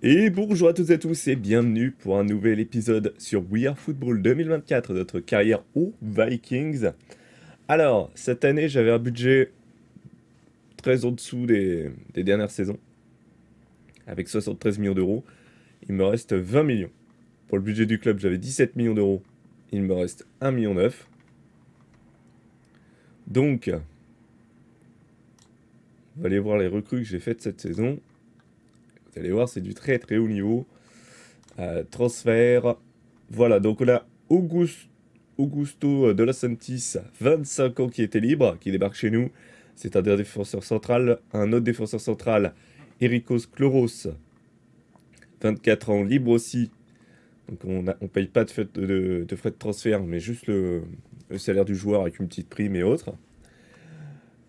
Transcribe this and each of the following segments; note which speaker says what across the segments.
Speaker 1: Et bonjour à toutes et à tous et bienvenue pour un nouvel épisode sur We Are Football 2024, notre carrière aux Vikings. Alors, cette année, j'avais un budget très en dessous des, dernières saisons, avec 73 millions d'euros. Il me reste 20 millions. Pour le budget du club, j'avais 17 millions d'euros. Il me reste 1,9 million Donc, on va aller voir les recrues que j'ai faites cette saison allez voir, c'est du très très haut niveau. Euh, transfert. Voilà, donc on a Augusto, Augusto de la Santis, 25 ans, qui était libre, qui débarque chez nous. C'est un défenseur central. Un autre défenseur central, Ericos chloros 24 ans, libre aussi. Donc on ne paye pas de, de, frais de transfert, mais juste le, salaire du joueur avec une petite prime et autres.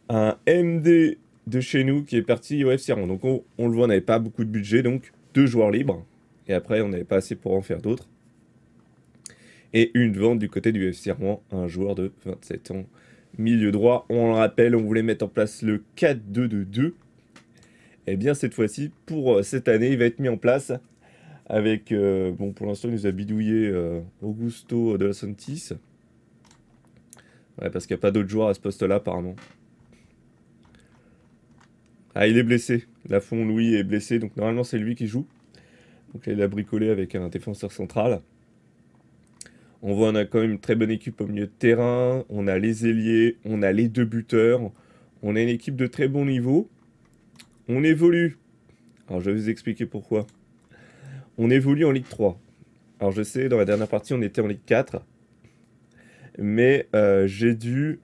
Speaker 1: Un MD de chez nous qui est parti au FC Rouen. Donc on, le voit, on n'avait pas beaucoup de budget, donc deux joueurs libres. Et après, on n'avait pas assez pour en faire d'autres. Et une vente du côté du FC Rouen, un joueur de 27 ans, milieu droit. On le rappelle, on voulait mettre en place le 4-2-2-2. Et eh bien cette fois-ci, pour euh, cette année, il va être mis en place avec, euh, bon pour l'instant, il nous a bidouillé euh, Augusto de la Santis. Ouais, parce qu'il n'y a pas d'autres joueurs à ce poste-là apparemment. Ah, il est blessé. Lafont Louis est blessé, donc normalement c'est lui qui joue. Donc là, il a bricolé avec un défenseur central. On voit, on a quand même une très bonne équipe au milieu de terrain. On a les ailiers, on a les deux buteurs. On a une équipe de très bon niveau. On évolue. Alors, je vais vous expliquer pourquoi. On évolue en Ligue 3. Alors, je sais, dans la dernière partie, on était en Ligue 4. Mais euh, j'ai dû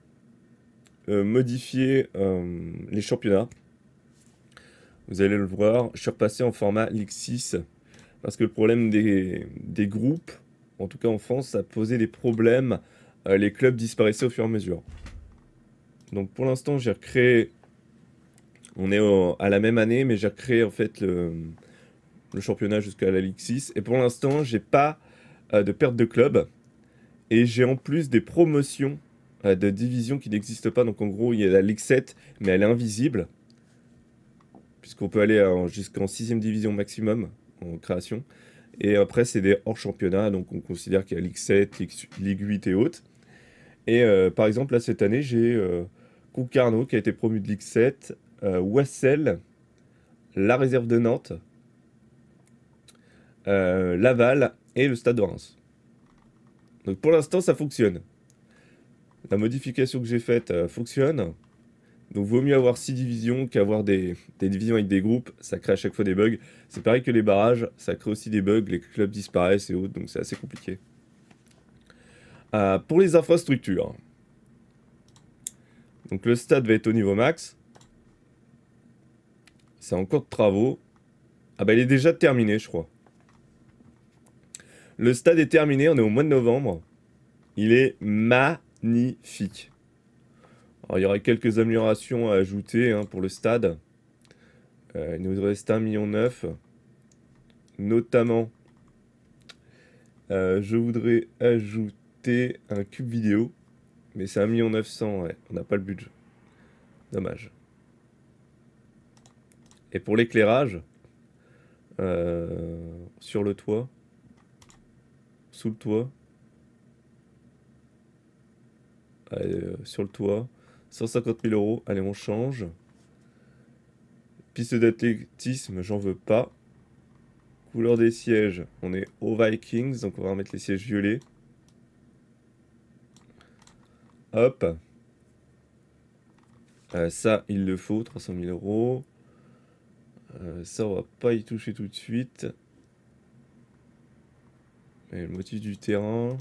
Speaker 1: euh, modifier euh, les championnats. Vous allez le voir, je suis repassé en format Ligue 6 parce que le problème des, groupes, en tout cas en France, ça posait des problèmes. Euh, les clubs disparaissaient au fur et à mesure. Donc pour l'instant, j'ai recréé. On est à la même année, mais j'ai recréé en fait le, championnat jusqu'à la Ligue 6. Et pour l'instant, j'ai pas euh, de perte de club. Et j'ai en plus des promotions euh, de divisions qui n'existent pas. Donc en gros, il y a la Ligue 7, mais elle est invisible puisqu'on peut aller euh, jusqu'en 6 division maximum en création. Et après, c'est des hors championnat, donc on considère qu'il y a Ligue 7, Ligue, 8 et autres. Et euh, par exemple, là, cette année, j'ai euh, qui a été promu de Ligue 7, Wassel, euh, la réserve de Nantes, Laval et le Stade de Reims. Donc pour l'instant, ça fonctionne. La modification que j'ai faite fonctionne. Donc vaut mieux avoir 6 divisions qu'avoir des, des, divisions avec des groupes, ça crée à chaque fois des bugs. C'est pareil que les barrages, ça crée aussi des bugs, les clubs disparaissent et autres, donc c'est assez compliqué. Euh, pour les infrastructures, donc le stade va être au niveau max. C'est encore de travaux. Ah bah il est déjà terminé je crois. Le stade est terminé, on est au mois de novembre. Il est magnifique. Alors, il y aurait quelques améliorations à ajouter hein, pour le stade. Euh, il nous reste 1,9 million. Notamment, euh, je voudrais ajouter un cube vidéo. Mais c'est 1,9 million, ouais. on n'a pas le budget. Dommage. Et pour l'éclairage, euh, sur le toit, sous le toit, sur le toit, 150 000 euros. Allez, on change. Piste d'athlétisme, j'en veux pas. Couleur des sièges, on est aux Vikings, donc on va remettre les sièges violets. Hop. Euh, ça, il le faut, 300 000 euros. Euh, ça, on va pas y toucher tout de suite. Et le motif du terrain.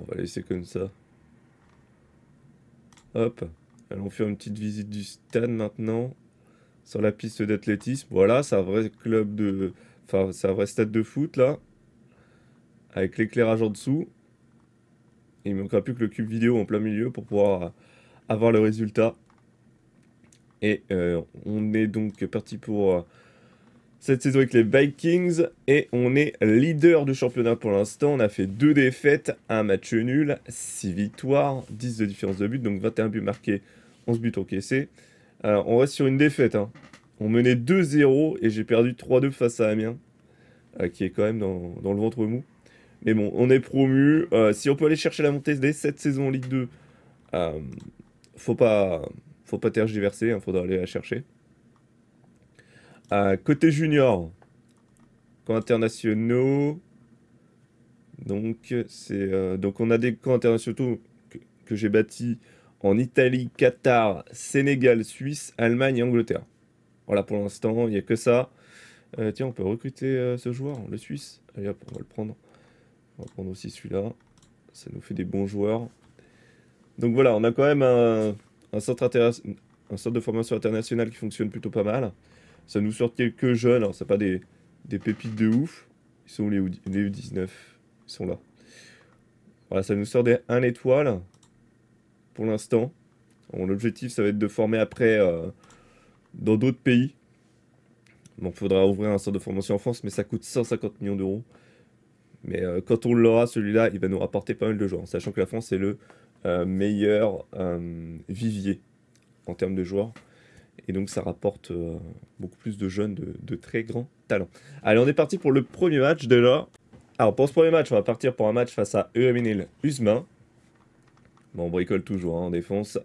Speaker 1: on va laisser comme ça. Hop, allons faire une petite visite du stade maintenant. Sur la piste d'athlétisme. Voilà, c'est un vrai club de... Enfin, c'est vrai stade de foot, là. Avec l'éclairage en dessous. il ne manquera plus que le cube vidéo en plein milieu pour pouvoir euh, avoir le résultat. Et euh, on est donc parti pour... Euh, cette saison avec les Vikings et on est leader du championnat pour l'instant. On a fait deux défaites, un match nul, six victoires, 10 de différence de but, donc 21 buts marqués, 11 buts encaissés. Euh, on reste sur une défaite. Hein. On menait 2-0 et j'ai perdu 3-2 face à Amiens, euh, qui est quand même dans, le ventre mou. Mais bon, on est promu. Euh, si on peut aller chercher la montée dès cette saison en Ligue 2, euh, faut pas, faut pas tergiverser, il hein, faudra aller la chercher côté junior, camps internationaux. Donc, euh, donc on a des camps internationaux que, j'ai bâtis en Italie, Qatar, Sénégal, Suisse, Allemagne et Angleterre. Voilà, pour l'instant, il n'y a que ça. Euh, tiens, on peut recruter euh, ce joueur, le Suisse. Allez on va le prendre. On va prendre aussi celui-là. Ça nous fait des bons joueurs. Donc voilà, on a quand même un, centre, un centre de formation internationale qui fonctionne plutôt pas mal. Ça nous sort quelques jeunes, alors hein, c'est pas des, pépites de ouf. Ils sont les, les U19 Ils sont là. Voilà, ça nous sort des 1 étoile pour l'instant. L'objectif, ça va être de former après euh, dans d'autres pays. Donc, il faudra ouvrir un centre de formation en France, mais ça coûte 150 millions d'euros. Mais euh, quand on l'aura, celui-là, il va nous rapporter pas mal de joueurs. sachant que la France est le euh, meilleur vivier en termes de joueurs. Et donc ça rapporte euh, beaucoup plus de jeunes de, très grands talents. Allez, on est parti pour le premier match déjà. Alors pour ce premier match, on va partir pour un match face à Eureminil Usma. Bon, on bricole toujours hein, en défense.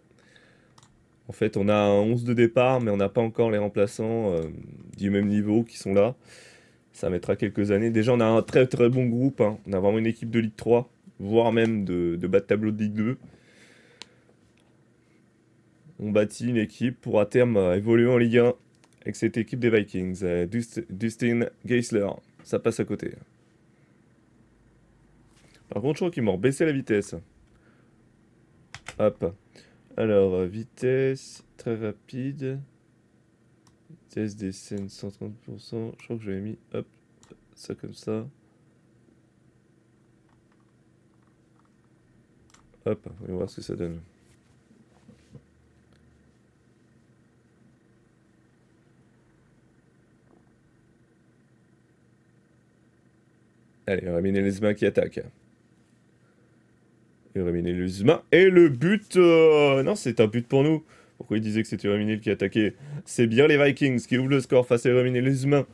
Speaker 1: En fait, on a un 11 de départ, mais on n'a pas encore les remplaçants euh, du même niveau qui sont là. Ça mettra quelques années. Déjà, on a un très très bon groupe. Hein. On a vraiment une équipe de Ligue 3, voire même de, de bas de tableau de Ligue 2 on bâtit une équipe pour à terme euh, évoluer en Ligue 1 avec cette équipe des Vikings. Euh, Dustin Geisler, ça passe à côté. Par contre, je crois qu'il m'ont baissé la vitesse. Hop. Alors, euh, vitesse, très rapide. Vitesse des scènes, 130%. Je crois que j'avais mis, hop, ça comme ça. Hop, on va voir ce que ça donne. Allez, les qui attaque. les humains Et le but... Euh, non, c'est un but pour nous. Pourquoi il disait que c'était Remine qui attaquait C'est bien les Vikings qui ouvrent le score face à les humains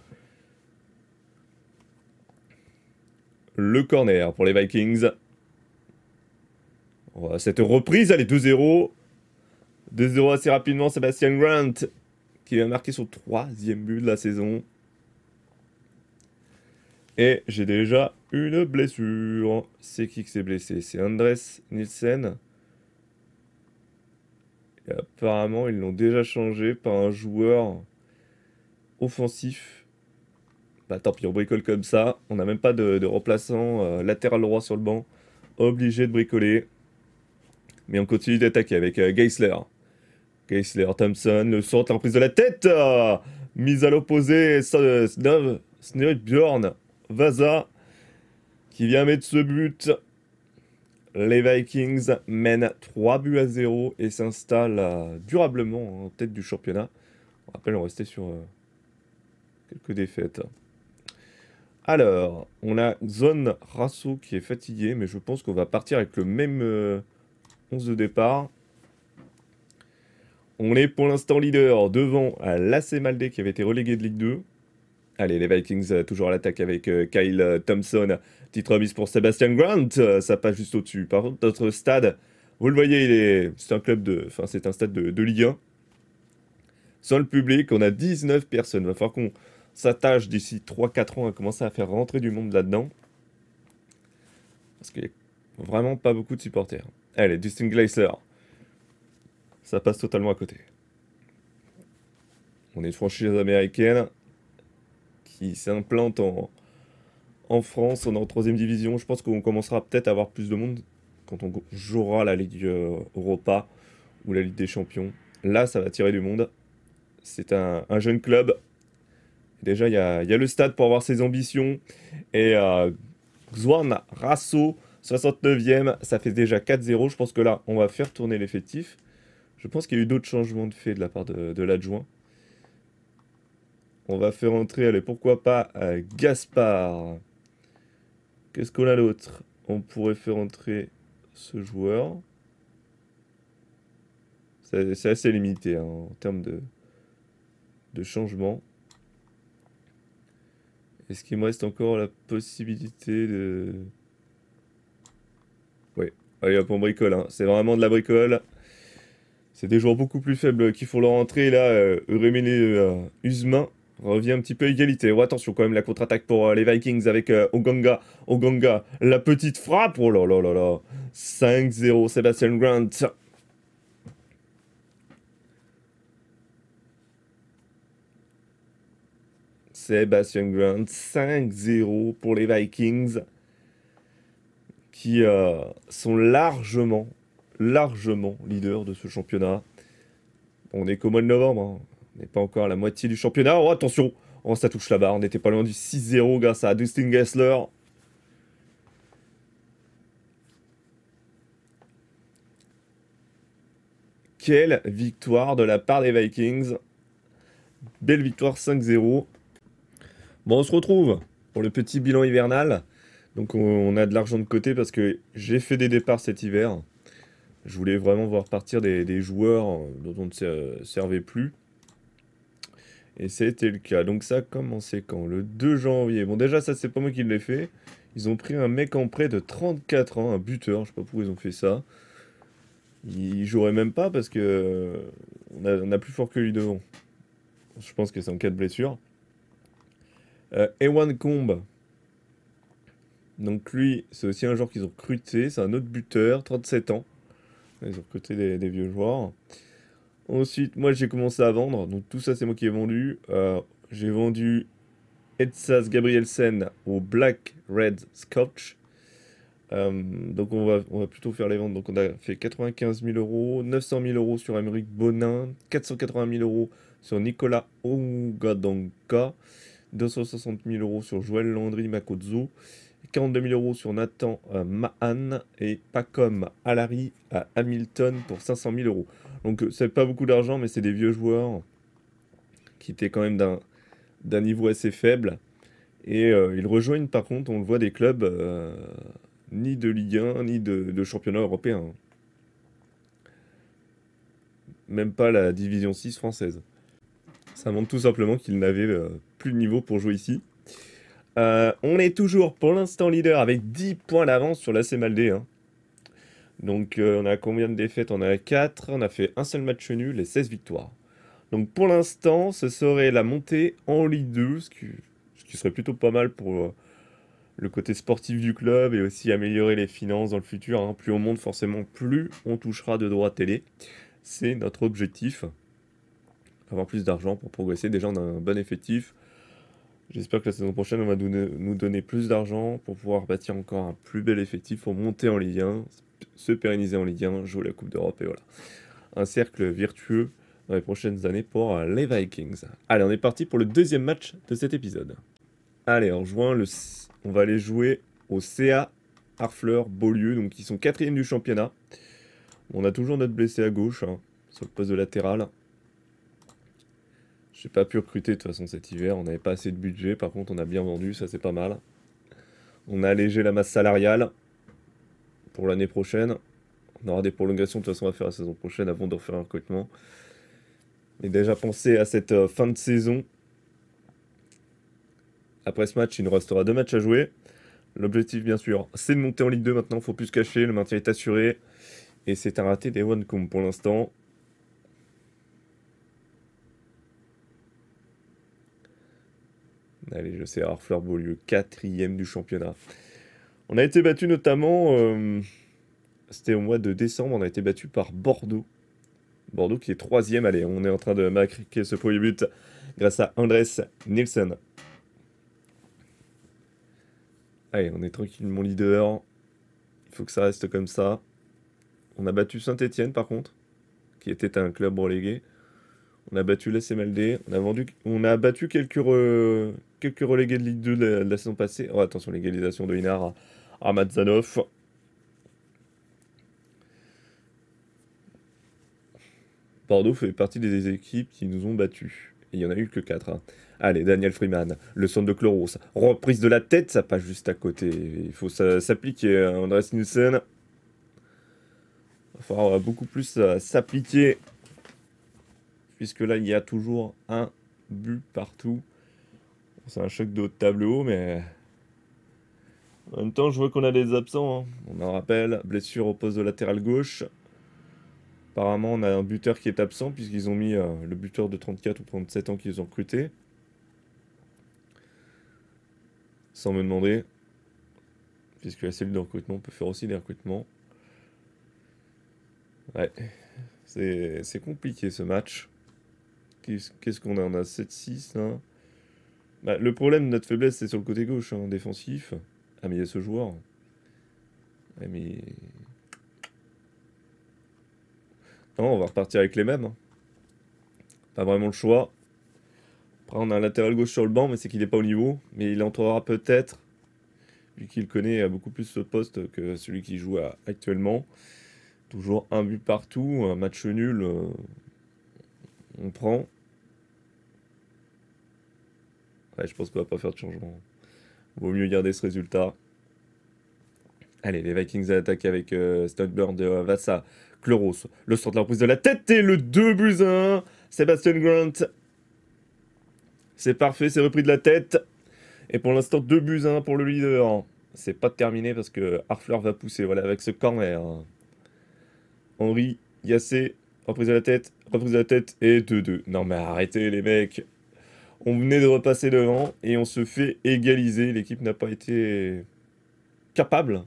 Speaker 1: Le corner pour les Vikings. Cette reprise, elle est 2-0. 2-0 assez rapidement, Sébastien Grant, qui a marqué son troisième but de la saison. Et j'ai déjà une blessure. C'est qui qui s'est blessé C'est Andres Nielsen. apparemment, ils l'ont déjà changé par un joueur offensif. Bah tant pis, on bricole comme ça. On n'a même pas de, remplaçant euh, latéral droit sur le banc. Obligé de bricoler. Mais on continue d'attaquer avec euh, Geisler. Geisler, Thompson, le centre, la prise de la tête Mise à l'opposé, Bjorn. Vaza qui vient mettre ce but. Les Vikings mènent 3 buts à 0 et s'installent euh, durablement en tête du championnat. On rappelle, on restait sur euh, quelques défaites. Alors, on a Zone Rasso qui est fatigué, mais je pense qu'on va partir avec le même 11 euh, de départ. On est pour l'instant leader devant l'AC Maldé qui avait été relégué de Ligue 2. Allez, les Vikings euh, toujours à l'attaque avec euh, Kyle euh, Thompson. Titre remise pour Sebastian Grant. ça passe juste au-dessus. Par contre, notre stade, vous le voyez, il c'est un club de. Enfin, c'est un stade de, de, Ligue 1. Sans le public, on a 19 personnes. Il va falloir qu'on s'attache d'ici 3-4 ans à commencer à faire rentrer du monde là-dedans. Parce qu'il n'y a vraiment pas beaucoup de supporters. Allez, Justin glacier Ça passe totalement à côté. On est franchise américaine qui s'implante en, en France. On est en troisième division. Je pense qu'on commencera peut-être à avoir plus de monde quand on jouera la Ligue euh, Europa ou la Ligue des Champions. Là, ça va tirer du monde. C'est un, jeune club. Déjà, il y a, le stade pour avoir ses ambitions. Et euh, Rasso, 69e, ça fait déjà 4-0. Je pense que là, on va faire tourner l'effectif. Je pense qu'il y a eu d'autres changements de fait de la part de l'adjoint. On va faire entrer, allez, pourquoi pas, euh, Gaspard. Qu'est-ce qu'on a d'autre On pourrait faire entrer ce joueur. C'est assez limité hein, en termes de, de changement. Est-ce qu'il me reste encore la possibilité de... Oui, allez on bricole. Hein. C'est vraiment de la bricole. C'est des joueurs beaucoup plus faibles qui font leur entrée. Là, euh, et revient un petit peu à égalité. Oh, attention quand même la contre-attaque pour euh, les Vikings avec euh, Oganga. Oganga, la petite frappe. Oh là là là là. 5-0 Sébastien Grant. Sébastien Grant, 5-0 pour les Vikings qui euh, sont largement, largement leaders de ce championnat. On est qu'au mois de novembre. Hein n'est pas encore la moitié du championnat. Oh, attention Oh, ça touche la barre. On n'était pas loin du 6-0 grâce à Dustin Gessler. Quelle victoire de la part des Vikings. Belle victoire 5-0. Bon, on se retrouve pour le petit bilan hivernal. Donc on a de l'argent de côté parce que j'ai fait des départs cet hiver. Je voulais vraiment voir partir des, des joueurs dont on ne servait plus. Et c'était le cas. Donc ça a commencé quand Le 2 janvier. Bon déjà ça c'est pas moi qui l'ai fait. Ils ont pris un mec en prêt de 34 ans, un buteur, je sais pas pourquoi ils ont fait ça. Il jouerait même pas parce que euh, on a, plus fort que lui devant. Je pense que c'est en cas de blessure. Euh, Ewan Combe. Donc lui, c'est aussi un joueur qu'ils ont recruté, c'est un autre buteur, 37 ans. Ils ont recruté des, des vieux joueurs. Ensuite, moi, j'ai commencé à vendre. Donc, tout ça, c'est moi qui ai vendu. Euh, j'ai vendu Edsas Gabrielsen au Black Red Scotch. Euh, donc, on va, va plutôt faire les ventes. Donc, on a fait 95 000 euros, 900 000 euros sur Amérique Bonin, 480 000 euros sur Nicolas Ougadanka, 260 000 euros sur Joël Landry Makozo, 42 000 euros sur Nathan euh, Mahan et Pacom Alari à Hamilton pour 500 000 euros. Donc euh, c'est pas beaucoup d'argent, mais c'est des vieux joueurs qui étaient quand même d'un niveau assez faible. Et euh, ils rejoignent par contre, on le voit, des clubs euh, ni de Ligue 1, ni de, championnat européen. Hein. Même pas la division 6 française. Ça montre tout simplement qu'ils n'avaient plus de niveau pour jouer ici. on est toujours pour l'instant leader avec 10 points d'avance sur l'AC Maldé. Hein. Donc euh, on a combien de défaites On a 4, on a fait un seul match nul et 16 victoires. Donc pour l'instant, ce serait la montée en Ligue 2, ce qui, serait plutôt pas mal pour euh, le côté sportif du club et aussi améliorer les finances dans le futur. Hein. Plus on monte forcément, plus on touchera de droits télé. C'est notre objectif. Avoir plus d'argent pour progresser. Déjà on a un bon effectif. J'espère que la saison prochaine, on va nous donner plus d'argent pour pouvoir bâtir encore un plus bel effectif pour monter en Ligue 1 se pérenniser en Ligue 1, jouer la Coupe d'Europe et voilà. Un cercle vertueux dans les prochaines années pour les Vikings. Allez, on est parti pour le deuxième match de cet épisode. Allez, en juin, le... on va aller jouer au CA Harfleur Beaulieu, donc ils sont quatrième du championnat. On a toujours notre blessé à gauche, hein, sur le poste de latéral. J'ai pas pu recruter de toute façon cet hiver, on n'avait pas assez de budget, par contre on a bien vendu, ça c'est pas mal. On a allégé la masse salariale, pour l'année prochaine. On aura des prolongations, de toute façon, on va faire la saison prochaine avant de refaire un recrutement. Et déjà penser à cette euh, fin de saison. Après ce match, il nous restera deux matchs à jouer. L'objectif, bien sûr, c'est de monter en Ligue 2 maintenant, il faut plus se cacher, le maintien est assuré. Et c'est un raté des Combs pour l'instant. Allez, je sais, Harfleur Beaulieu, quatrième du championnat. On a été battu notamment, euh, c'était au mois de décembre, on a été battu par Bordeaux. Bordeaux qui est troisième. Allez, on est en train de marquer ce premier but grâce à Andres Nielsen. Allez, on est tranquille, mon leader. Il faut que ça reste comme ça. On a battu Saint-Etienne par contre, qui était un club relégué. On a battu la On a, vendu, on a battu quelques, quelques relégués de Ligue 2 de la, la saison passée. Oh, attention, l'égalisation de Inara. Ramazanov. Bordeaux fait partie des équipes qui nous ont battus. il n'y en a eu que 4. Hein. Allez, Daniel Freeman, le centre de Chloros. Reprise de la tête, ça passe juste à côté. Il faut s'appliquer, hein. André Nielsen. Il va falloir euh, beaucoup plus euh, s'appliquer. Puisque là, il y a toujours un but partout. C'est un choc de tableau, mais en même temps, je vois qu'on a des absents. Hein. On en rappelle, blessure au poste de latéral gauche. Apparemment, on a un buteur qui est absent puisqu'ils ont mis euh, le buteur de 34 ou 37 ans qu'ils ont recruté. Sans me demander. Puisque la cellule de recrutement peut faire aussi des recrutements. Ouais. C'est compliqué ce match. Qu'est-ce qu'on a On a, 7-6 hein. bah, le problème, de notre faiblesse, c'est sur le côté gauche, hein, défensif. Ah, ce joueur. Eh, ah, mais. Non, on va repartir avec les mêmes. Hein. Pas vraiment le choix. Après, on a un latéral gauche sur le banc, mais c'est qu'il n'est pas au niveau. Mais il entrera peut-être, vu qu'il connaît euh, beaucoup plus ce poste que celui qui joue euh, actuellement. Toujours un but partout, un match nul, euh, on prend. je pense qu'on va pas faire de changement. Vaut mieux garder ce résultat. Allez, les Vikings à l'attaque avec euh, de Vassa. Chloros. le centre, la reprise de la tête et le 2 1. Sebastian Grant. C'est parfait, c'est repris de la tête. Et pour l'instant, 2 1 pour le leader. C'est pas terminé parce que Harfleur va pousser, voilà, avec ce corner. Henri Yassé, reprise de la tête, reprise de la tête et 2-2. Non mais arrêtez les mecs on venait de repasser devant et on se fait égaliser. L'équipe n'a pas été capable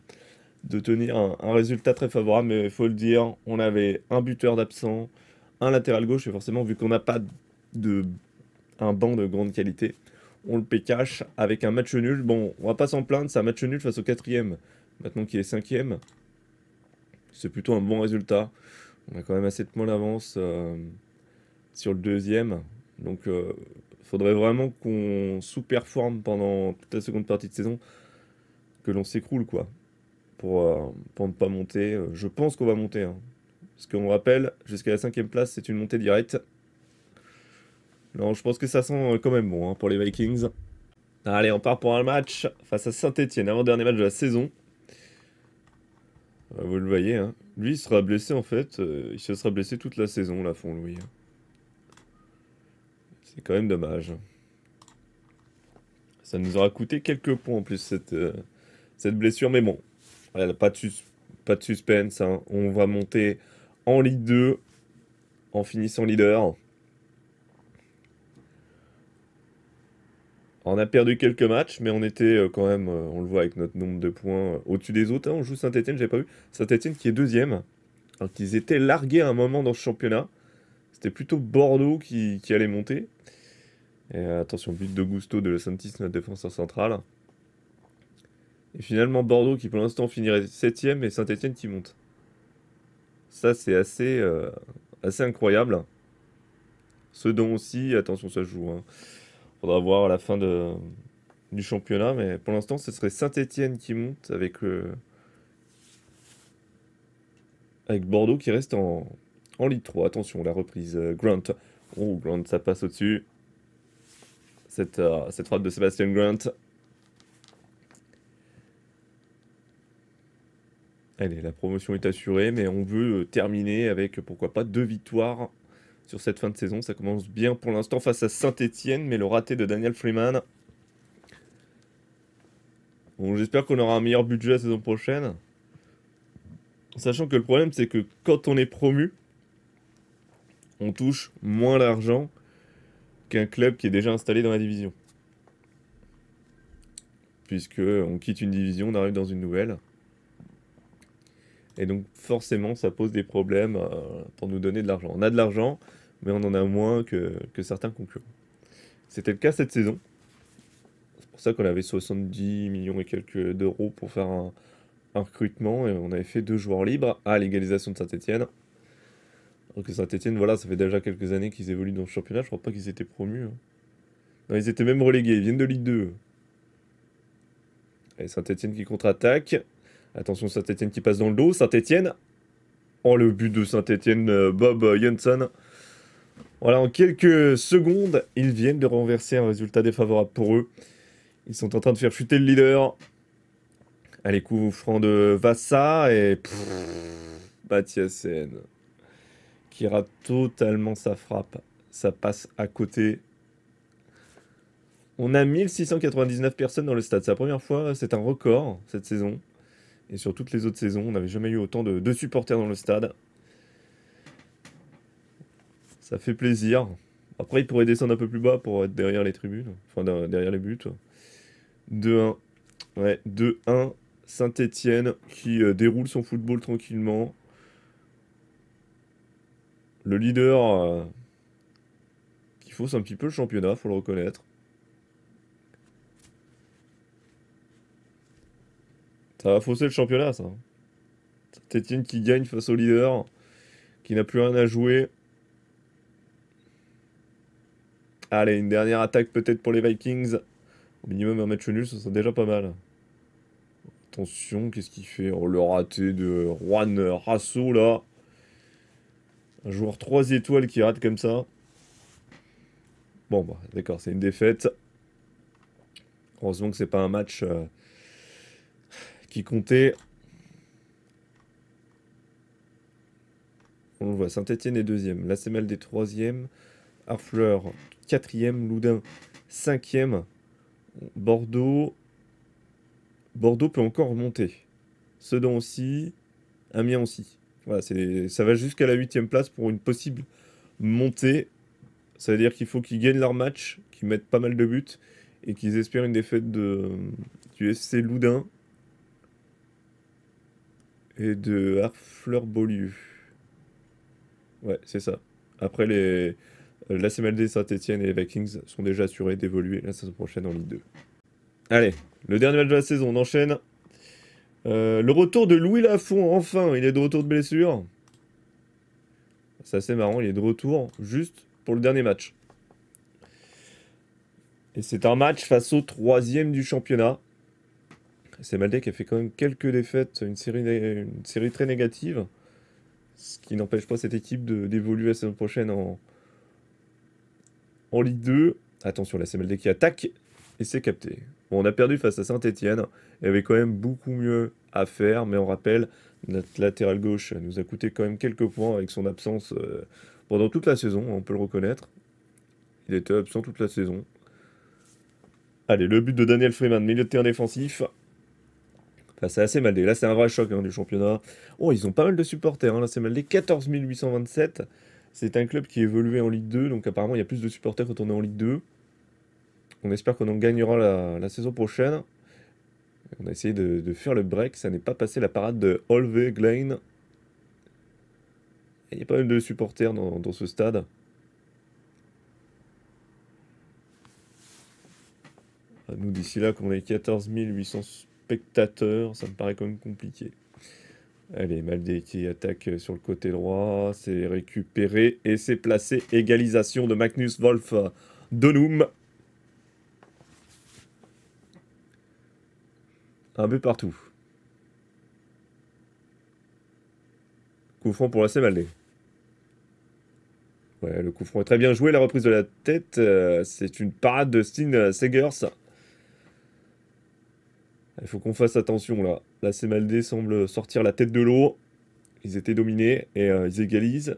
Speaker 1: de tenir un, résultat très favorable, mais il faut le dire, on avait un buteur d'absent, un latéral gauche, et forcément, vu qu'on n'a pas de, un banc de grande qualité, on le pécache avec un match nul. Bon, on va pas s'en plaindre, c'est un match nul face au quatrième, maintenant qu'il est cinquième. C'est plutôt un bon résultat. On a quand même assez de points d'avance euh, sur le deuxième. Donc euh, faudrait vraiment qu'on sous-performe pendant toute la seconde partie de saison, que l'on s'écroule, quoi, pour, euh, ne pas monter. Euh, je pense qu'on va monter. Ce hein. Parce qu'on rappelle, jusqu'à la cinquième place, c'est une montée directe. Non, je pense que ça sent euh, quand même bon hein, pour les Vikings. Allez, on part pour un match face à Saint-Etienne, avant-dernier match de la saison. Vous le voyez, hein. lui il sera blessé en fait, il se sera blessé toute la saison là, fond, louis c'est quand même dommage. Ça nous aura coûté quelques points en plus cette, euh, blessure. Mais bon, voilà, pas, de suspense. Hein. On va monter en Ligue 2 en finissant leader. On a perdu quelques matchs, mais on était euh, quand même, euh, on le voit avec notre nombre de points, au-dessus des autres. Hein. On joue Saint-Etienne, j'ai pas vu. Saint-Etienne qui est deuxième. Alors qu'ils étaient largués à un moment dans ce championnat. C'était plutôt Bordeaux qui allait monter. Et euh, attention, but de Gusto de saint Santis, notre défenseur central. Et finalement, Bordeaux qui pour l'instant finirait 7 et Saint-Etienne qui monte. Ça, c'est assez, euh, assez incroyable. aussi, attention, ça joue. On hein. Faudra voir à la fin du championnat, mais pour l'instant, ce serait Saint-Etienne qui monte euh, avec, Bordeaux qui reste en, en Ligue 3. Attention, la reprise. Grant. Oh, Grant, ça passe au-dessus. Euh, cette, frappe de Sebastian Grant. Allez, la promotion est assurée, mais on veut euh, terminer avec, euh, pourquoi pas, deux victoires sur cette fin de saison. Ça commence bien pour l'instant face à Saint-Etienne, mais le raté de Daniel Freeman. Bon, j'espère qu'on aura un meilleur budget la saison prochaine. Sachant que le problème, c'est que quand on est promu, on touche moins d'argent club qui est déjà installé dans la division. Puisque on quitte une division, on arrive dans une nouvelle. Et donc forcément, ça pose des problèmes euh, pour nous donner de l'argent. On a de l'argent, mais on en a moins que, certains concurrents. C'était le cas cette saison. C'est pour ça qu'on avait 70 millions et quelques d'euros pour faire un, un recrutement et on avait fait deux joueurs libres à l'égalisation de Saint-Etienne. Saint-Etienne, voilà, ça fait déjà quelques années qu'ils évoluent dans le championnat. Je crois pas qu'ils étaient promus. Hein. Non, ils étaient même relégués. Ils viennent de Ligue 2. Et Saint-Etienne qui contre-attaque. Attention, Saint-Etienne qui passe dans le dos. Saint-Etienne. Oh, le but de Saint-Etienne, euh, Bob Jensen. Voilà, en quelques secondes, ils viennent de renverser un résultat défavorable pour eux. Ils sont en train de faire chuter le leader. Allez, coup franc de Vassa et... Mathiasen qui rate totalement sa frappe. Ça passe à côté. On a 1699 personnes dans le stade. C'est la première fois, c'est un record cette saison. Et sur toutes les autres saisons, on n'avait jamais eu autant de, supporters dans le stade. Ça fait plaisir. Après, il pourrait descendre un peu plus bas pour être derrière les tribunes, enfin derrière les buts. 2-1. Ouais, 2-1. saint étienne qui euh, déroule son football tranquillement le leader euh, qui fausse un petit peu le championnat, faut le reconnaître. Ça va fausser le championnat, ça. Tétienne qui gagne face au leader, qui n'a plus rien à jouer. Allez, une dernière attaque peut-être pour les Vikings. Au minimum un match nul, ce serait déjà pas mal. Attention, qu'est-ce qu'il fait On oh, le raté de Juan Rasso là. Un joueur 3 étoiles qui rate comme ça. Bon, bah, d'accord, c'est une défaite. Heureusement que c'est pas un match euh, qui comptait. On le voit, Saint-Etienne est deuxième. La Semelle des troisième. Harfleur quatrième. Loudun cinquième. Bordeaux. Bordeaux peut encore remonter. Sedan aussi. Amiens aussi. Voilà, ça va jusqu'à la huitième place pour une possible montée. Ça veut dire qu'il faut qu'ils gagnent leur match, qu'ils mettent pas mal de buts et qu'ils espèrent une défaite de, du SC Loudun et de Harfleur-Beaulieu. Ouais, c'est ça. Après, les... la CMLD Saint-Etienne et les Vikings sont déjà assurés d'évoluer la saison prochaine en Ligue 2. Allez, le dernier match de la saison, on enchaîne euh, le retour de Louis Lafont, enfin, il est de retour de blessure. C'est assez marrant, il est de retour juste pour le dernier match. Et c'est un match face au troisième du championnat. C'est qui a fait quand même quelques défaites, une série, une série très négative. Ce qui n'empêche pas cette équipe d'évoluer la saison prochaine en, en Ligue 2. Attention, la CMLD qui attaque et c'est capté on a perdu face à Saint-Etienne. Il y avait quand même beaucoup mieux à faire, mais on rappelle, notre latéral gauche nous a coûté quand même quelques points avec son absence euh, pendant toute la saison, on peut le reconnaître. Il était absent toute la saison. Allez, le but de Daniel Freeman, milieu de terrain défensif. Enfin, c'est assez mal Là, c'est un vrai choc hein, du championnat. Oh, ils ont pas mal de supporters. Là, c'est mal 14 827. C'est un club qui évoluait en Ligue 2, donc apparemment, il y a plus de supporters quand on est en Ligue 2. On espère qu'on en gagnera la, saison prochaine. On a essayé de, faire le break. Ça n'est pas passé la parade de Holve Glane. Il n'y a pas mal de supporters dans, ce stade. Ah, nous, d'ici là, qu'on ait 14 800 spectateurs, ça me paraît quand même compliqué. Allez, Maldé qui attaque sur le côté droit, c'est récupéré et c'est placé. Égalisation de Magnus Wolf Donum. Un but partout. Coup pour la CMLD. Ouais, le coup franc est très bien joué. La reprise de la tête, euh, c'est une parade de Steen euh, Segers. Il faut qu'on fasse attention là. La Semalde semble sortir la tête de l'eau. Ils étaient dominés et euh, ils égalisent.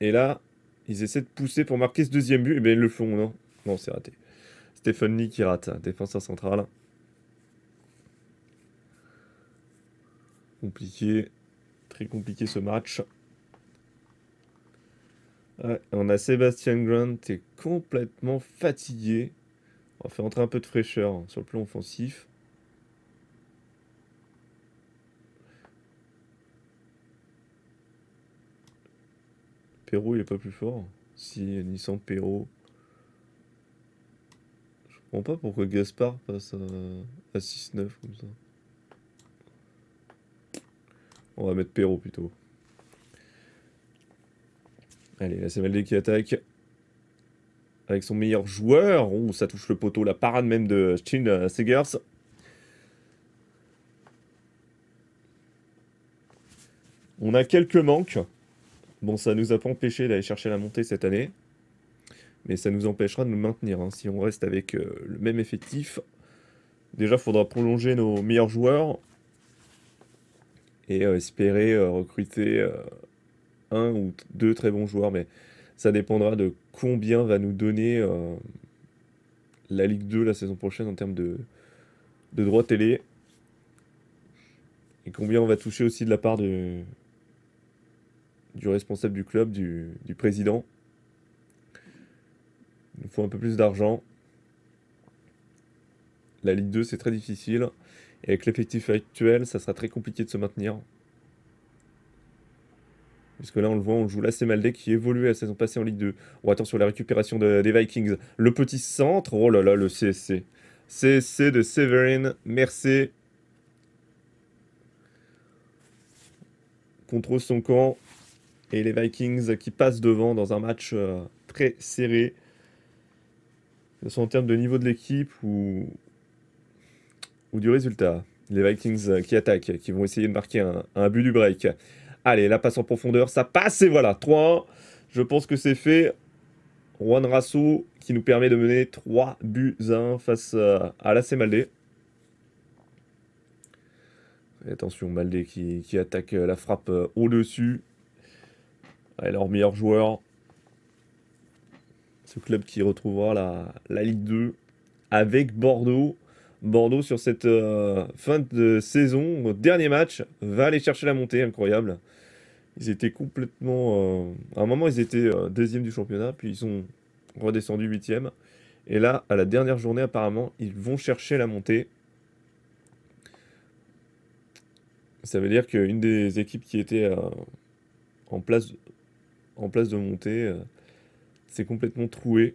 Speaker 1: Et là, ils essaient de pousser pour marquer ce deuxième but. Et eh bien ils le font, non Non, c'est raté. Stephen Lee qui rate, défenseur central. compliqué. Très compliqué ce match. Ah, on a Sébastien Grant qui est complètement fatigué. On va faire entrer un peu de fraîcheur hein, sur le plan offensif. Perrault, il est pas plus fort. Si, Nissan Perrault. Je comprends pas pourquoi Gaspard passe à, à 6-9 comme ça. On va mettre Perrault plutôt. Allez, la CMLD qui attaque. Avec son meilleur joueur. Oh, ça touche le poteau. La parade même de Steen Segers. On a quelques manques. Bon, ça nous a pas empêché d'aller chercher la montée cette année. Mais ça nous empêchera de nous maintenir. Hein, si on reste avec euh, le même effectif, déjà, il faudra prolonger nos meilleurs joueurs et euh, espérer euh, recruter euh, un ou deux très bons joueurs. Mais ça dépendra de combien va nous donner la Ligue 2 la saison prochaine en termes de, de droits télé. Et combien on va toucher aussi de la part de, du responsable du club, du, du président. Il nous faut un peu plus d'argent. La Ligue 2, c'est très difficile. Et avec l'effectif actuel, ça sera très compliqué de se maintenir. Parce que là, on le voit, on joue l'Assez-Maldé qui évoluait la saison passée en Ligue 2. On attend sur la récupération des Vikings. Le petit centre, oh là là, le CSC. CSC de Severin, merci. Contre son camp. Et les Vikings qui passent devant dans un match euh, très serré. ce soit en termes de niveau de l'équipe ou, ou du résultat. Les Vikings euh, qui attaquent, qui vont essayer de marquer un, but du break. Allez, la passe en profondeur, ça passe et voilà, 3-1. Je pense que c'est fait. Juan Rasso qui nous permet de mener 3 buts 1 face euh, à, la C attention, Maldé qui, attaque euh, la frappe au-dessus. Alors, meilleur joueur. Ce club qui retrouvera la Ligue 2 avec Bordeaux. Bordeaux sur cette euh, fin de saison, dernier match, va aller chercher la montée, incroyable. Ils étaient complètement. Euh, à un moment, ils étaient deuxièmes deuxième du championnat, puis ils sont redescendus huitième. Et là, à la dernière journée, apparemment, ils vont chercher la montée. Ça veut dire qu'une des équipes qui était euh, en, place, en place de montée, s'est complètement trouée.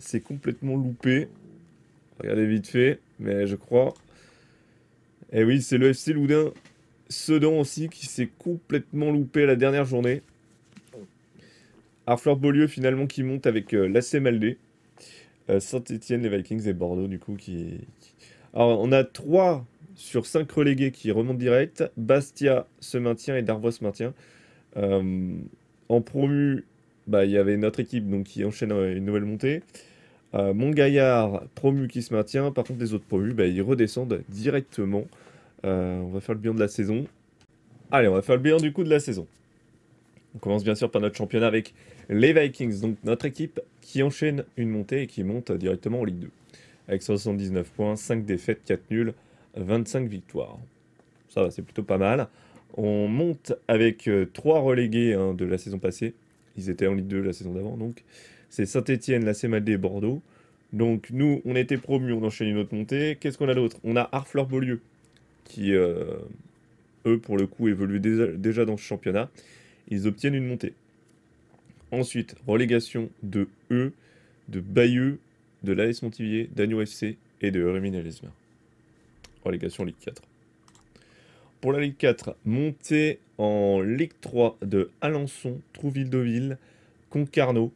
Speaker 1: C'est complètement loupée. Regardez vite fait. Mais je crois. Et eh oui, c'est le FC Loudun Sedan aussi qui s'est complètement loupé la dernière journée. Arfleur Beaulieu finalement qui monte avec euh, la l'AC euh, Saint-Etienne, les Vikings et Bordeaux du coup qui... Alors on a 3 sur 5 relégués qui remontent direct. Bastia se maintient et Darvois se maintient. Euh, en promu, bah, il y avait notre équipe donc, qui enchaîne une nouvelle montée. Euh, mon gaillard, promu qui se maintient. Par contre, les autres promus, bah, ils redescendent directement. Euh, on va faire le bilan de la saison. Allez, on va faire le bilan du coup de la saison. On commence bien sûr par notre championnat avec les Vikings, donc notre équipe qui enchaîne une montée et qui monte directement en Ligue 2. Avec 79 points, 5 défaites, 4 nuls, 25 victoires. Ça va, c'est plutôt pas mal. On monte avec 3 euh, relégués hein, de la saison passée. Ils étaient en Ligue 2 la saison d'avant, donc c'est Saint-Etienne, la CMAD Bordeaux. Donc nous, on a été promus, on enchaîne une autre montée. Qu'est-ce qu'on a d'autre On a Arfleur beaulieu qui, euh, eux, pour le coup, évoluent déjà dans ce championnat. Ils obtiennent une montée. Ensuite, relégation de E, de Bayeux, de l'AS Montivier, d'Agneau FC et de Rémy Relégation Ligue 4. Pour la Ligue 4, montée en Ligue 3 de Alençon, Trouville-Deauville, Concarneau,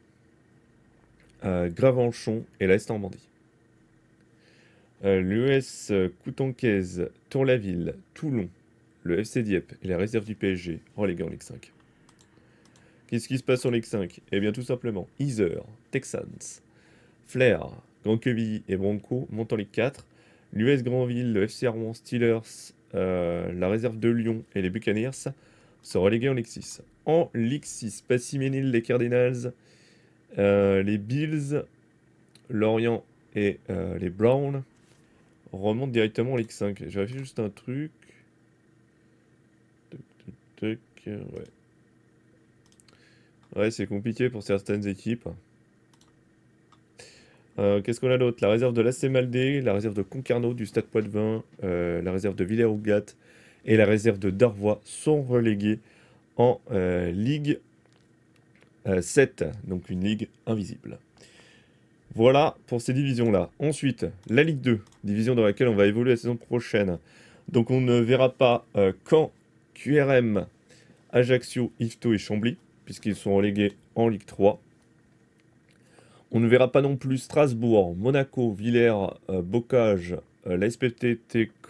Speaker 1: euh, Gravenchon et la Normandie. Euh, L'US euh, Coutancaise, Tour-la-Ville, Toulon, le FC Dieppe et la réserve du PSG relégués oh, en Ligue 5. Qu'est-ce qui se passe en Ligue 5 Eh bien tout simplement, Iser, Texans, Flair, Grand et Bronco montent en Ligue 4. L'US Granville, le FC Rouen Steelers, la réserve de Lyon et les Buccaneers sont relégués en Ligue 6. En Ligue 6, Passiménil, les Cardinals, euh, les Bills, Lorient et euh, les Browns remontent directement Ligue 5 Je vérifie juste un truc. Ouais, c'est compliqué pour certaines équipes. Euh, qu'est-ce qu'on a d'autre La réserve de la Malde, la réserve de Concarneau, du Stade Poitvin, la réserve de Villers-Rougat et la réserve de Darvois sont reléguées en Ligue 7, euh, donc une ligue invisible. Voilà pour ces divisions-là. Ensuite, la Ligue 2, division dans laquelle on va évoluer la saison prochaine. Donc on ne verra pas euh, Caen, QRM, Ajaccio, Ifto et Chambly, puisqu'ils sont relégués en Ligue 3. On ne verra pas non plus Strasbourg, Monaco, Villers, euh, Bocage, la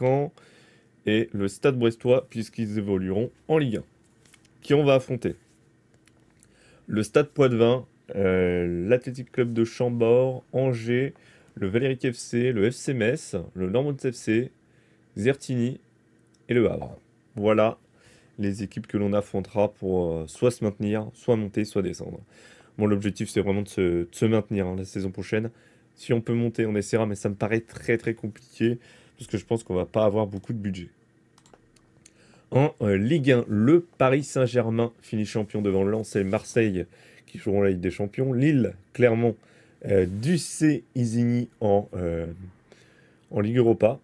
Speaker 1: Caen et le Stade Brestois, puisqu'ils évolueront en Ligue 1, qui on va affronter le Stade Poitvin, euh, l'Athletic Club de Chambord, Angers, le Valéry FC, le FC Metz, le Normand FC, Zertini et le Havre. Voilà les équipes que l'on affrontera pour euh, soit se maintenir, soit monter, soit descendre. Bon, l'objectif c'est vraiment de se, maintenir hein, la saison prochaine. Si on peut monter, on essaiera, mais ça me paraît très très compliqué parce que je pense qu'on va pas avoir beaucoup de budget en euh, Ligue 1. Le Paris Saint-Germain finit champion devant Lens et Marseille qui joueront la Ligue des Champions. Lille, Clermont, euh, Ducé, Isigny en, euh, en Ligue Europa.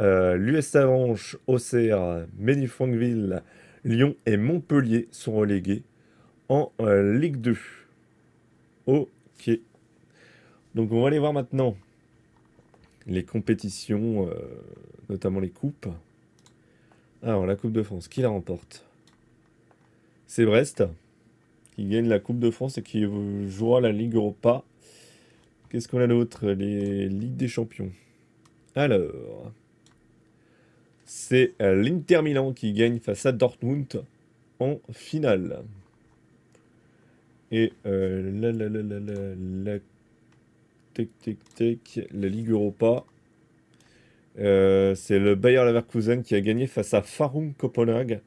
Speaker 1: Euh, L'US Avranches, Auxerre, Ménilfranqueville, Lyon et Montpellier sont relégués en Ligue 2. Ok. Donc on va aller voir maintenant les compétitions, notamment les coupes. Alors, ah, la Coupe de France, qui la remporte C'est Brest qui gagne la Coupe de France et qui jouera la Ligue Europa. Qu'est-ce qu'on a d'autre Les Ligues des Champions. Alors, c'est euh, l'Inter Milan qui gagne face à Dortmund en finale. Et la Ligue Europa, euh, c'est le Bayer Leverkusen qui a gagné face à Farum Copenhague,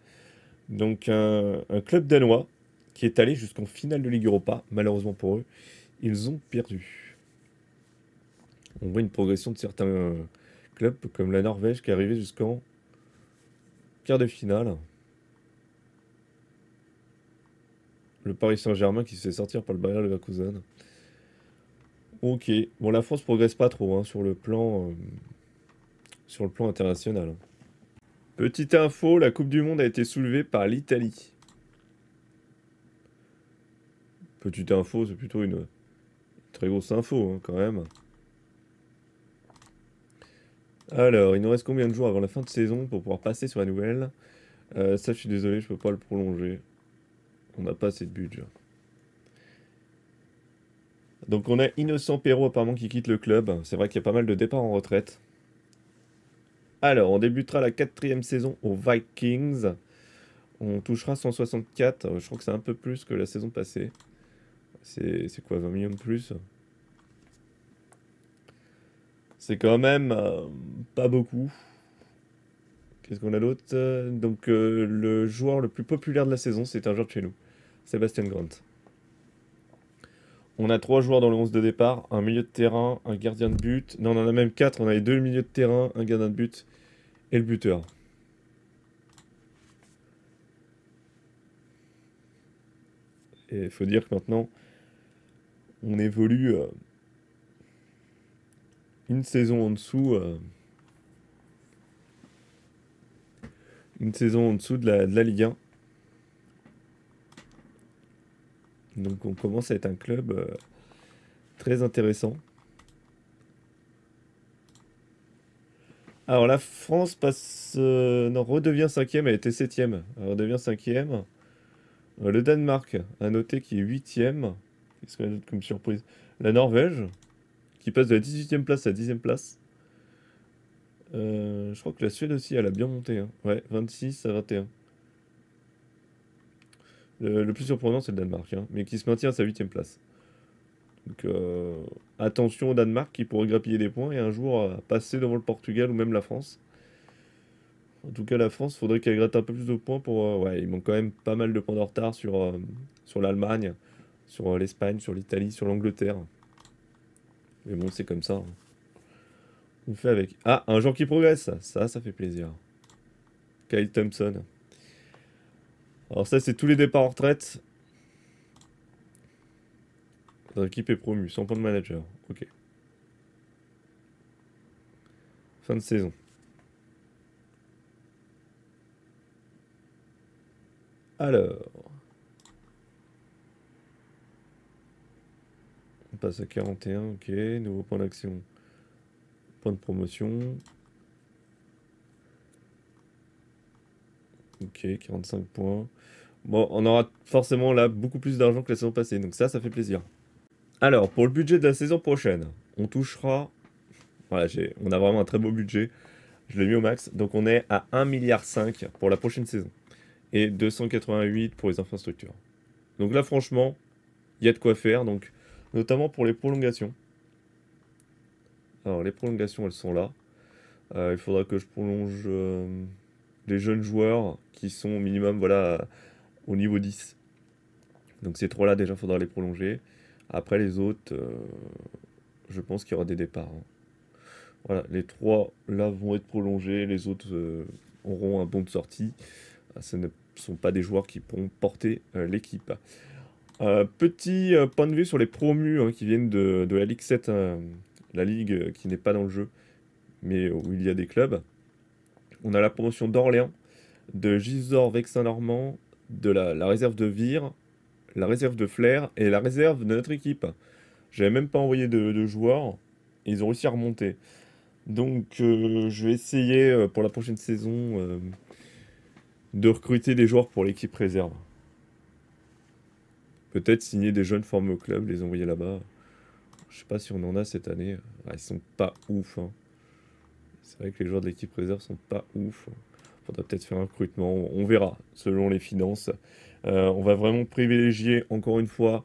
Speaker 1: donc un, club danois qui est allé jusqu'en finale de Ligue Europa. Malheureusement pour eux, ils ont perdu. On voit une progression de certains euh, clubs comme la Norvège qui est arrivée jusqu'en quart de finale. Le Paris Saint-Germain qui se fait sortir par le Bayer Leverkusen. Ok, bon la France progresse pas trop hein, sur le plan euh, sur le plan international. Petite info, la Coupe du Monde a été soulevée par l'Italie. Petite info, c'est plutôt une très grosse info hein, quand même. Alors, il nous reste combien de jours avant la fin de saison pour pouvoir passer sur la nouvelle euh, Ça, je suis désolé, je peux pas le prolonger. On n'a pas assez de budget. Donc on a Innocent Perrault apparemment qui quitte le club. C'est vrai qu'il y a pas mal de départs en retraite. Alors, on débutera la quatrième saison aux Vikings. On touchera 164. Euh, je crois que c'est un peu plus que la saison passée. C'est quoi, 20 millions de plus C'est quand même euh, pas beaucoup. Qu'est-ce qu'on a d'autre Donc, euh, le joueur le plus populaire de la saison, c'est un joueur de chez nous, Sébastien Grant. On a trois joueurs dans le 11 de départ, un milieu de terrain, un gardien de but. Non, on en a même quatre. On a deux milieux de terrain, un gardien de but et le buteur. Et il faut dire que maintenant, on évolue euh, une saison en dessous. Euh, une saison en dessous de la, Ligue 1. Donc on commence à être un club euh, très intéressant. Alors la France passe, euh, non, redevient cinquième, elle était septième, elle redevient cinquième. e le Danemark, à noter, qui est huitième. Qu'est-ce qu'on d'autre comme surprise La Norvège, qui passe de la 18e place à la 10e place. Euh, je crois que la Suède aussi, elle a bien monté. Hein. Ouais, 26 à 21. Le, plus surprenant, c'est le Danemark, hein, mais qui se maintient à sa 8 place. Donc euh, attention au Danemark qui pourrait grappiller des points et un jour euh, passer devant le Portugal ou même la France. En tout cas, la France, faudrait qu'elle gratte un peu plus de points pour. Euh, ouais, ils manquent quand même pas mal de points de retard sur, sur l'Allemagne, sur l'Espagne, sur l'Italie, sur l'Angleterre. Mais bon, c'est comme ça. Hein. On fait avec. Ah, un jour qui progresse Ça, ça fait plaisir. Kyle Thompson. Alors, ça, c'est tous les départs en retraite. Notre équipe est promue, sans point de manager. Ok. Fin de saison. Alors. On passe à 41, ok. Nouveau point d'action. Point de promotion. Ok, 45 points. Bon, on aura forcément là beaucoup plus d'argent que la saison passée, donc ça, ça fait plaisir. Alors, pour le budget de la saison prochaine, on touchera. Voilà, on a vraiment un très beau budget. Je l'ai mis au max. Donc, on est à 1,5 milliard pour la prochaine saison. Et 288 pour les infrastructures. Donc là, franchement, il y a de quoi faire. Donc, notamment pour les prolongations. Alors, les prolongations, elles sont là. Euh, il faudra que je prolonge euh, les jeunes joueurs qui sont au minimum voilà, au niveau 10. Donc, ces trois-là, déjà, il faudra les prolonger. Après les autres, euh, je pense qu'il y aura des départs. Hein. Voilà, les trois là vont être prolongés, les autres euh, auront un bon de sortie. Ah, ce ne sont pas des joueurs qui pourront porter euh, l'équipe. petit point de vue sur les promus hein, qui viennent de, la Ligue 7, la ligue qui n'est pas dans le jeu, mais où il y a des clubs. On a la promotion d'Orléans, de Gisors, Vexin-Normand, de la réserve de Vire, la réserve de Flair et la réserve de notre équipe. J'avais même pas envoyé de, joueurs. ils ont réussi à remonter. Donc euh, je vais essayer euh, pour la prochaine saison euh, de recruter des joueurs pour l'équipe réserve. Peut-être signer des jeunes formés au club, les envoyer là-bas. Je sais pas si on en a cette année. Ils ah, ils sont pas ouf. Hein. C'est vrai que les joueurs de l'équipe réserve sont pas ouf. Faudra peut-être faire un recrutement. On verra selon les finances. Euh, on va vraiment privilégier, encore une fois,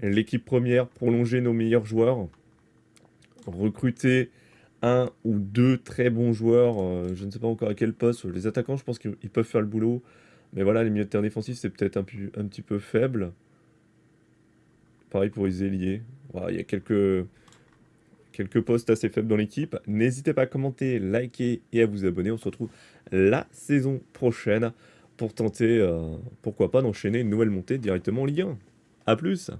Speaker 1: l'équipe première, prolonger nos meilleurs joueurs, recruter un ou deux très bons joueurs, euh, je ne sais pas encore à quel poste, les attaquants, je pense qu'ils peuvent faire le boulot, mais voilà, les milieux de terrain défensifs, c'est peut-être un, petit peu faible. Pareil pour les ailiers. il y a quelques, quelques postes assez faibles dans l'équipe. N'hésitez pas à commenter, liker et à vous abonner. On se retrouve la saison prochaine pour tenter, euh, pourquoi pas, d'enchaîner une nouvelle montée directement en Ligue A plus